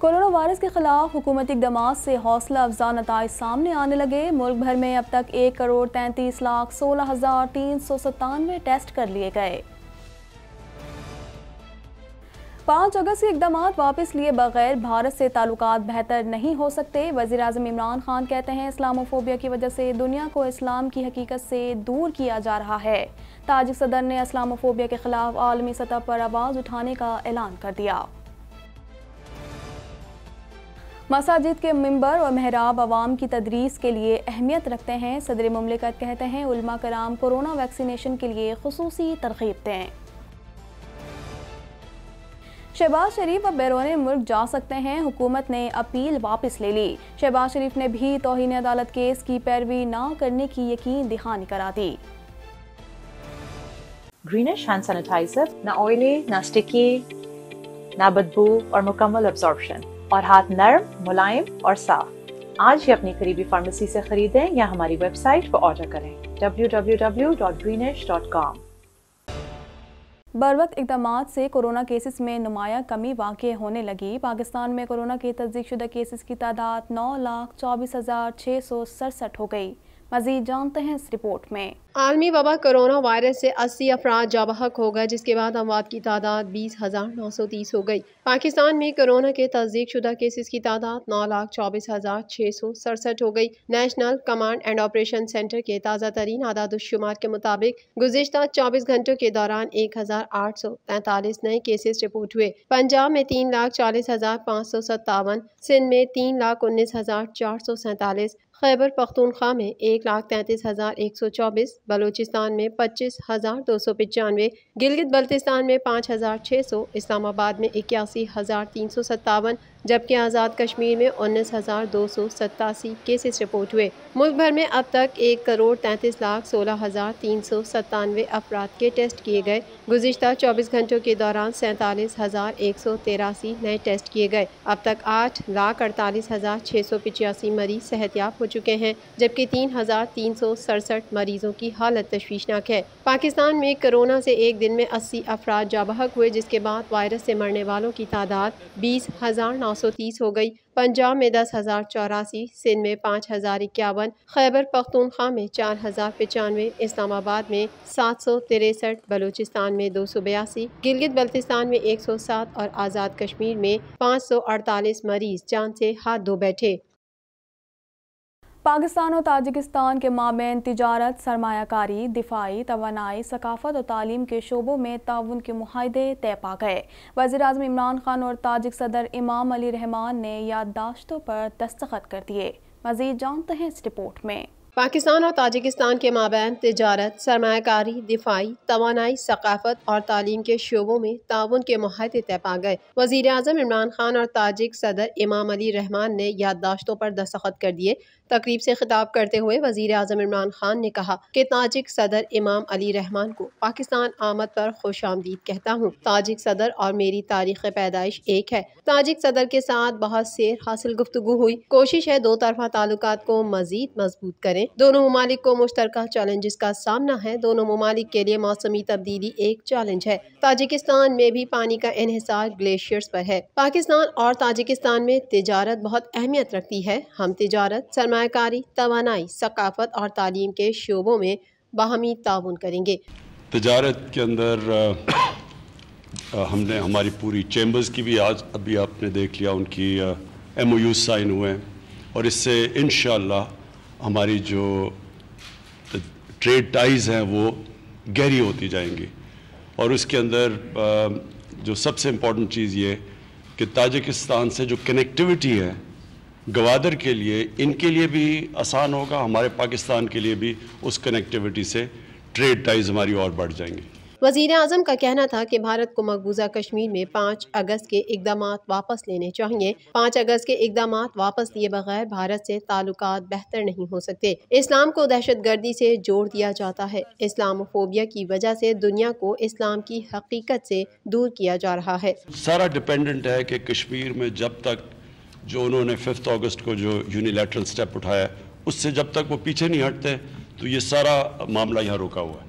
Corona virus के खिलाफ हुकूमती इकदाम से हौसला अफजा नतज सामने आने लगे मुल्क भर में अब तक एक करोड़ तैंतीस लाख सोलह हज़ार तीन सौ सतानवे टेस्ट कर लिए गए पाँच अगस्त के इकदाम वापस लिए बगैर भारत से ताल्लुक बेहतर नहीं हो सकते वजी अजम इमरान खान कहते हैं इस्लामोफोबिया की वजह से दुनिया को इस्लाम की हकीकत से दूर किया जा रहा है ताजिक सदर ने इस्लामोफोबिया के खिलाफ आलमी सतह पर आवाज़ उठाने का ऐलान कर दिया मसाजिद के मंबर और महराब आवाम की तदरीस के लिए अहमियत रखते हैं सदर ममलिकत कहते हैं उलमा कराम कोरोना वैक्सीनेशन के लिए खसूस तरकीब दें शहबाज शरीफ अब बैरून मुल्क जा सकते हैं हुकूमत ने अपील वापस ले ली शहबाज शरीफ ने भी तोहन अदालत केस की पैरवी ना करने की यकीन दिहानी करा दी ग्रीनिश हैंड सैनिटाइजर ना ऑयली ना स्टिकी ना बदबू और मुकम्मल अब्जॉर्बशन और हाथ नरम मुलायम और साफ आज ही अपनी करीबी फार्मेसी से खरीदें या हमारी वेबसाइट पर ऑर्डर करें www.greenish.com बर वक्त इकदाम से कोरोना केसेस में नुमाया कमी वाक़ होने लगी पाकिस्तान में कोरोना के तस्दीक शुदा केसेस की तादाद नौ लाख चौबीस हज़ार छः सौ सड़सठ हो गई मजीद जानते हैं इस रिपोर्ट में आलमी वबा कोरोना वायरस से 80 अफराद जाबहक हो गए जिसके बाद अमवाद की तादाद बीस हज़ार नौ सौ तीस हो गई पाकिस्तान में कोरोना के तस्दीक शुदा केसेस की तादाद नौ लाख चौबीस हज़ार छह सौ सड़सठ हो गई national command and operation center के ताज़ा तरीन आदादुशुमार के मुताबिक गुजशत चौबीस घंटों के दौरान एक हज़ार आठ सौ तैतालीस नए केसेस रिपोर्ट हुए पंजाब में तीन लाख चालीस हज़ार पाँच सौ सत्तावन सिंध में तीन लाख उन्नीस हज़ार चार सौ सैतालीस खैबर पख्तूनख्वा में एक लाख तैंतीस हज़ार एक सौ चौबीस बलूचिस्तान में पच्चीस हज़ार दो सौ पचानवे गिलगित बल्तिस्तान में पाँच हज़ार छः सौ इस्लामाबाद में इक्यासी हज़ार तीन सौ सत्तावन जबकि आज़ाद कश्मीर में उन्नीस हज़ार दो सौ सतासी केसेस रिपोर्ट हुए मुल्क भर में अब तक एक करोड़ तैंतीस लाख सोलह हज़ार तीन सौ सत्तानवे अफराद के टेस्ट किए गए गुजशत चौबीस घंटों के दौरान सैंतालीस हज़ार एक सौ तेरासी नए टेस्ट किए गए अब तक आठ लाख अड़तालीस हज़ार छः सौ पिचासी मरीज सेहतियाब हो चुके हैं जबकि तीन हज़ार तीन सौ सड़सठ मरीजों की हालत तशवीशनाक है पाकिस्तान में कोरोना से एक दिन में अस्सी अफराद जाबहक हुए जिसके बाद वायरस से मरने वालों की तादाद बीस हज़ार नौ 930 हो गई पंजाब में दस हज़ार चौरासी सिंध में पाँच हज़ार इक्यावन खैबर पख्तूनख्वा में चार हज़ार पचानवे इस्लामाबाद में सात सौ तिरसठ बलूचिस्तान में दो सौ बयासी गिलगित बल्तिस्तान में एक सौ सात और आज़ाद कश्मीर में पाँच सौ अड़तालीस मरीज जान से हाथ धो बैठे पाकिस्तान और ताजिकिस्तान के माबेन तजारत सरमाकारी दिफाई तोानाई सकाफत और तालीम के शोबों में ताउन के माहदे तय पा गए वजी अजम इमरान खान और ताजिक सदर इमाम अली रहमान ने याददाश्तों पर दस्तखत कर दिए मजीद जानते हैं इस रिपोर्ट में पाकिस्तान और ताजिकिस्तान के माबैन तजारत सरमाकारी दिफाई तोानाई सकाफत और तालीम के शोबों में ताउन के माहदे तय पा गए वजीर अजम इमरान खान और ताजिक सदर इमाम अली रहमान ने याददाश्तों पर दस्तखत कर दिए तकरीब से खिताब करते हुए वजीर अजम इमरान खान ने कहा कि ताजिक सदर इमाम अली रहमान को पाकिस्तान आमद पर खुश आमदीद कहता हूँ ताजिक सदर और मेरी तारीख पैदाइश एक है ताजिक सदर के साथ बहुत से हासिल गुफ्तु हुई कोशिश है दो तरफा ताल्लुक को मजीद मजबूत करें करें दोनों ममालिक को मुश्तर चैलेंजेस का सामना है दोनों ममालिक के लिए मौसमी तब्दीली एक चैलेंज है ताजिकिस्तान में भी पानी का इहसार ग्लेशियर्स पर है पाकिस्तान और ताजिकिस्तान में तजारत बहुत अहमियत रखती है हम तजारत सरमाकारी तोानाई सकाफत और तालीम के शोबों में बाहमी ताउन करेंगे तजारत के अंदर हमने हमारी पूरी चैम्बर्स की भी आज अभी आपने देख लिया उनकी एम ओ यू साइन हुए हैं और इससे इन शाह हमारी जो ट्रेड टाइज हैं वो गहरी होती जाएंगी और उसके अंदर जो सबसे इम्पॉर्टेंट चीज़ ये कि ताजिकिस्तान से जो कनेक्टिविटी है गवादर के लिए इनके लिए भी आसान होगा हमारे पाकिस्तान के लिए भी उस कनेक्टिविटी से ट्रेड टाइज हमारी और बढ़ जाएंगी वजीर अजम का कहना था कि भारत को मकबूजा कश्मीर में पाँच अगस्त के इकदाम वापस लेने चाहिए पाँच अगस्त के इकदाम वापस लिए बगैर भारत से ताल्लुक बेहतर नहीं हो सकते इस्लाम को दहशत गर्दी से जोड़ दिया जाता है फोबिया की वजह से दुनिया को इस्लाम की हकीकत से दूर किया जा रहा है सारा डिपेंडेंट है कि कश्मीर में जब तक जो उन्होंने फिफ्थ अगस्त को जो यूनिलैटरल स्टेप उठाया उससे जब तक वो पीछे नहीं हटते तो ये सारा मामला यहाँ रुका हुआ है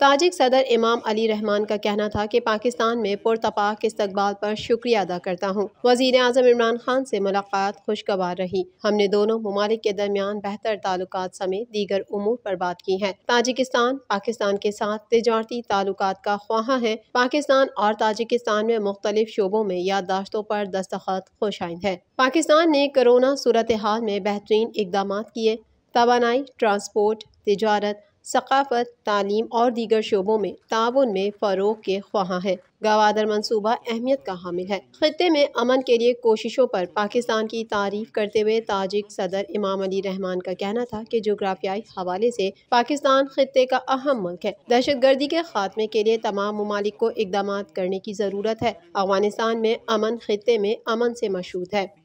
ताजिक सदर इमाम अली रहमान का कहना था कि पाकिस्तान में पुरतपाक इस्तबाल पर शुक्रिया अदा करता हूँ वजीर अजम इमरान खान से मुलाकात खुशगवार रही हमने दोनों ममालिक के दरमियान बेहतर ताल्लुक समेत दीगर उमूर पर बात की है ताजिकिस्तान पाकिस्तान के साथ तजारती ताल्लुक का ख्वाहा है पाकिस्तान और ताजिकिस्तान में मुख्तलिफ शोबों में याददाश्तों पर दस्तखत खुश आइंद है पाकिस्तान ने कोरोना सूरत हाल में बेहतरीन इकदाम किए तोानाई ट्रांसपोर्ट तजारत सकाफ़त तालीम और दीगर शोबों में ताउन में फ़रोग के ख्वाह है गवादर मनसूबा अहमियत का हामिल है ख़त्े में अमन के लिए कोशिशों पर पाकिस्तान की तारीफ करते हुए ताजिक सदर इमाम अली रहमान का कहना था कि जोग्राफियाई हवाले से पाकिस्तान खत्े का अहम मुल्क है दहशत गर्दी के खात्मे के लिए तमाम ममालिक को इकदाम करने की ज़रूरत है अफगानिस्तान में अमन खत्े में अमन से मशहूर है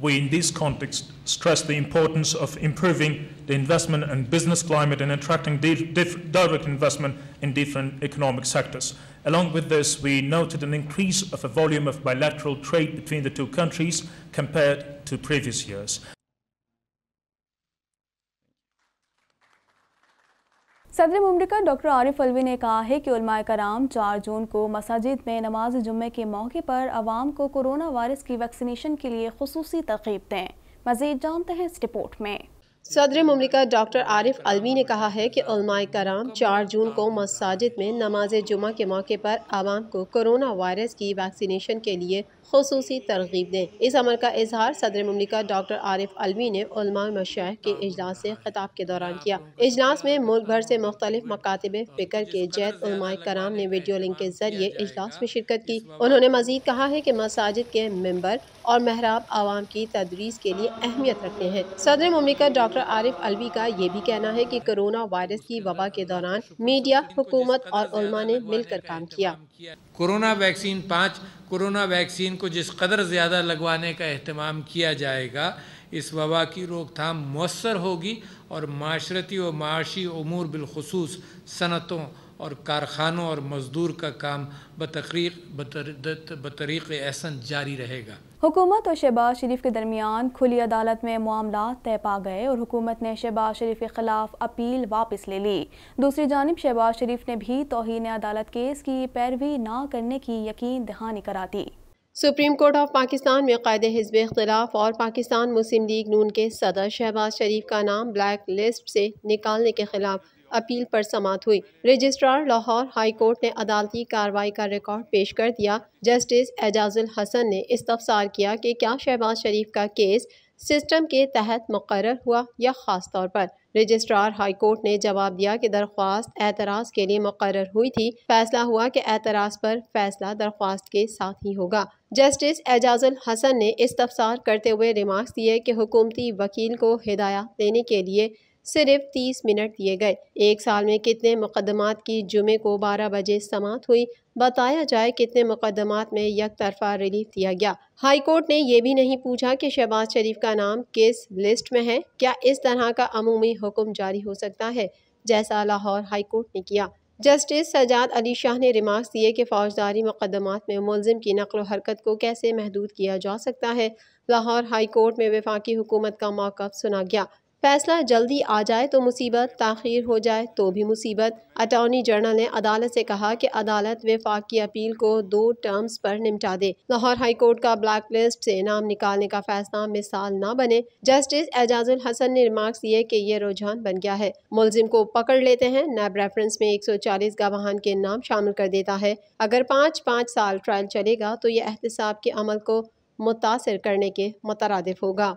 we in this context stress the importance of improving the investment and business climate and attracting direct investment in different economic sectors. Along with this, we noted an increase of a volume of bilateral trade between the two countries compared to previous years. सदर मुमलिका doctor Arif Alvi ने कहा है कि उलमाए कराम चार जून को मसाजिद में नमाज जुम्मे के मौके पर आवाम को कोरोना वायरस की वैक्सीनेशन के लिए खसूस तरकीब दें मजीद जानते हैं इस रिपोर्ट में सदर ममलिका डॉक्टर आरिफ अलवी ने कहा है कि उलमाए कराम चार जून को मसाजिद में नमाज जुमा के मौके पर आवाम को कोरोना वायरस की वैक्सीनेशन के लिए खसूस तरगीब दें इस अमल का इजहार सदर ममलिका डॉक्टर आरिफ अलवी ने मशाह के अजलास से खिताब के दौरान किया अजलास में मुल्क भर से मुख्तलिफ मकातब फिक्र के जैद कराम ने वीडियो लिंक के जरिए अजलास में शिरकत की उन्होंने मजीद कहा है की मसाजिद के मेम्बर और महराब आवाम की तदरीस के लिए अहमियत रखते हैं सदर ममलिका डॉक्टर आरिफ अलवी का ये भी कहना है की कोरोना वायरस की वबा के दौरान मीडिया हुकूमत और मिलकर काम किया कोरोना वैक्सीन पाँच कोरोना वैक्सीन इनको जिस कदर ज़्यादा लगवाने का अहतमाम किया जाएगा इस वबा की रोकथाम मौसर होगी और माशरती व माशी अमूर बिलखसूस सनतों और कारखानों और मजदूर का काम बतरीक बतरीक एहसन जारी रहेगा हुकूमत और शहबाज शरीफ के दरमियान खुली अदालत में मामला तय पा गए और हुकूमत ने शहबाज शरीफ के खिलाफ अपील वापस ले ली दूसरी जानब शहबाज शरीफ ने भी तोहन अदालत केस की पैरवी ना करने की यकीन दहानी करा दी सुप्रीम कोर्ट ऑफ पाकिस्तान में कायद हिजब इख्तलाफ और पाकिस्तान मुस्लिम लीग नून के सदर शहबाज शरीफ का नाम ब्लैक लिस्ट से निकालने के खिलाफ अपील पर समात हुई रजिस्ट्रार लाहौर हाई कोर्ट ने अदालती कार्रवाई का रिकॉर्ड पेश कर दिया जस्टिस एजाजुल हसन ने इस्तफसार किया कि क्या शहबाज शरीफ का केस सिस्टम के तहत मुकर हुआ या ख़ास तौर पर रजिस्ट्रार हाईकोर्ट ने जवाब दिया कि दरख्वास्त एतराज़ के लिए मुकर हुई थी फैसला हुआ कि एतराज़ पर फैसला दरख्वास्त के साथ ही होगा जस्टिस एजाजुल हसन ने इस्तफसार करते हुए रिमार्क्स दिए कि हुकूमती वकील को हिदायत देने के लिए सिर्फ तीस मिनट दिए गए एक साल में कितने मुकदमात की जुमे को बारह बजे समाप्त हुई बताया जाए कितने मुकदमात में यक तरफा रिलीफ दिया गया हाई कोर्ट ने यह भी नहीं पूछा कि शहबाज शरीफ का नाम किस लिस्ट में है क्या इस तरह का अमूमी हुक्म जारी हो सकता है जैसा लाहौर हाई कोर्ट ने किया जस्टिस सजाद अली शाह ने रिमार्क्स दिए कि फौजदारी मुकदमात में मुलजिम की नकल हरकत को कैसे महदूद किया जा सकता है लाहौर हाई कोर्ट में वफाकी हुकूमत का मौक़ सुना गया फैसला जल्दी आ जाए तो मुसीबत तखिर हो जाए तो भी मुसीबत अटॉर्नी जनरल ने अदालत से कहा कि अदालत वफाक की अपील को दो टर्म्स पर निपटा दे लाहौर हाई कोर्ट का ब्लैक लिस्ट से नाम निकालने का फैसला मिसाल न बने जस्टिस एजाजुल हसन ने रिमार्क दिए कि यह रुझान बन गया है मुलजिम को पकड़ लेते हैं नैब रेफरेंस में एक सौ चालीस गवाहान के नाम शामिल कर देता है अगर पाँच पाँच साल ट्रायल चलेगा तो यह एहतसाब के अमल को मुतासर करने के मुतरद होगा